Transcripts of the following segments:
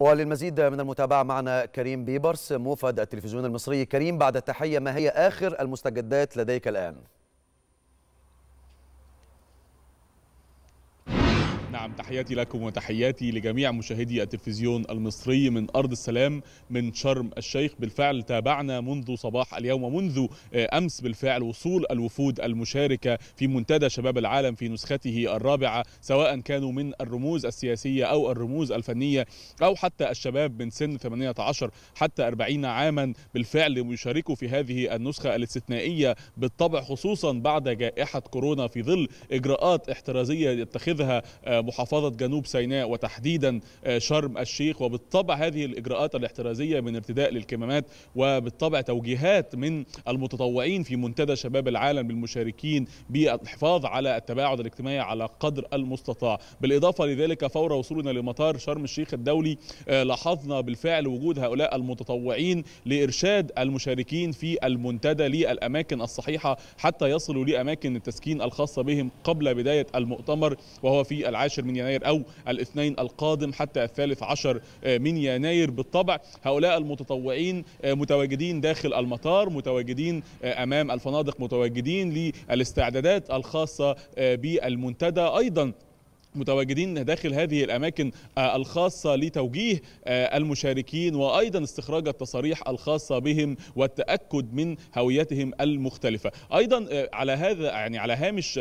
وللمزيد من المتابعة معنا كريم بيبرس موفد التلفزيون المصري كريم بعد التحية ما هي آخر المستجدات لديك الآن؟ نعم تحياتي لكم وتحياتي لجميع مشاهدي التلفزيون المصري من أرض السلام من شرم الشيخ بالفعل تابعنا منذ صباح اليوم ومنذ آه، أمس بالفعل وصول الوفود المشاركة في منتدى شباب العالم في نسخته الرابعة سواء كانوا من الرموز السياسية أو الرموز الفنية أو حتى الشباب من سن 18 حتى 40 عاما بالفعل يشاركوا في هذه النسخة الاستثنائية بالطبع خصوصا بعد جائحة كورونا في ظل إجراءات احترازية يتخذها آه، محافظة جنوب سيناء وتحديدا آه، شرم الشيخ وبالطبع هذه الإجراءات الاحترازية من ارتداء للكمامات وبالطبع توجيهات من المتطوعين في منتدى شباب العالم بالمشاركين بالحفاظ على التباعد الاجتماعي على قدر المستطاع بالإضافة لذلك فور وصولنا لمطار شرم الشيخ الدولي آه، لاحظنا بالفعل وجود هؤلاء المتطوعين لإرشاد المشاركين في المنتدى للأماكن الصحيحة حتى يصلوا لأماكن التسكين الخاصة بهم قبل بداية المؤتمر وهو في العاشر عشر من يناير أو الاثنين القادم حتى الثالث عشر آه، من يناير بالطبع هؤلاء المتطوعين آه، متواجدين داخل المطار متواجدين آه، أمام الفنادق متواجدين للاستعدادات الخاصة بالمنتدى أيضا متواجدين داخل هذه الأماكن آه، الخاصة لتوجيه آه، المشاركين وأيضا استخراج التصاريح الخاصة بهم والتأكد من هويتهم المختلفة أيضا آه، على هذا يعني على هامش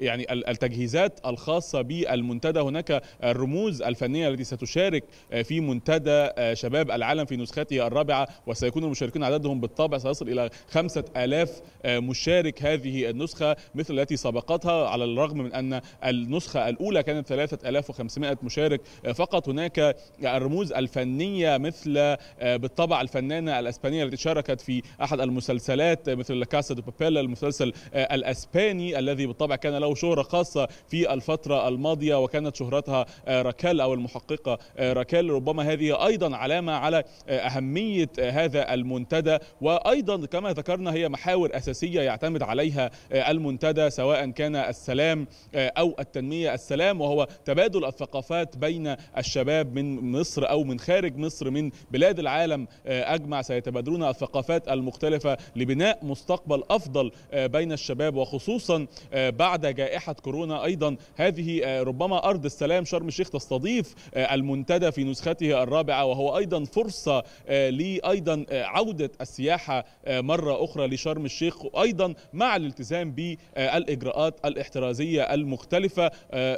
يعني التجهيزات الخاصة بالمنتدى هناك الرموز الفنية التي ستشارك في منتدى شباب العالم في نسخته الرابعة وسيكون المشاركون عددهم بالطبع سيصل إلى خمسة آلاف مشارك هذه النسخة مثل التي سبقتها على الرغم من أن النسخة الأولى كانت كانت 3500 مشارك آه، فقط هناك آه، الرموز الفنية مثل آه، بالطبع الفنانة الأسبانية التي شاركت في أحد المسلسلات مثل كاسا دو بابيلا المسلسل الأسباني الذي بالطبع كان له شهرة خاصة في الفترة الماضية وكانت شهرتها راكال أو المحققة راكال ربما هذه أيضا علامة على أهمية هذا المنتدى وأيضا كما ذكرنا هي محاور أساسية يعتمد عليها المنتدى سواء كان السلام أو التنمية السلام الإسلام وهو تبادل الثقافات بين الشباب من مصر أو من خارج مصر من بلاد العالم آه، أجمع سيتبادلون الثقافات المختلفة لبناء مستقبل أفضل آه، بين الشباب وخصوصا آه، بعد جائحة كورونا أيضا هذه ربما أرض السلام شرم الشيخ تستضيف المنتدى في نسخته الرابعة وهو أيضا فرصة لأيضا عودة السياحة مرة أخرى لشرم الشيخ أيضا مع الالتزام بالإجراءات الاحترازية المختلفة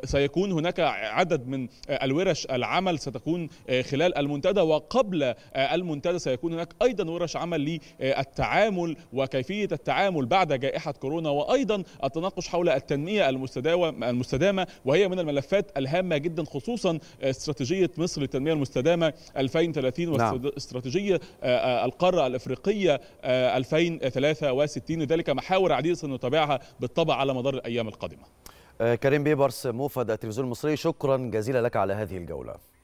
سيكون سيكون هناك عدد من الورش العمل ستكون خلال المنتدى وقبل المنتدى سيكون هناك ايضا ورش عمل للتعامل وكيفيه التعامل بعد جائحه كورونا وايضا التناقش حول التنميه المستدامه وهي من الملفات الهامه جدا خصوصا استراتيجيه مصر للتنميه المستدامه 2030 واستراتيجيه نعم. آه، القاره الافريقيه 2063 آه، لذلك محاور عديده سنتابعها بالطبع على مدار الايام القادمه كريم بيبرس موفد التلفزيون المصري شكرا جزيلا لك على هذه الجوله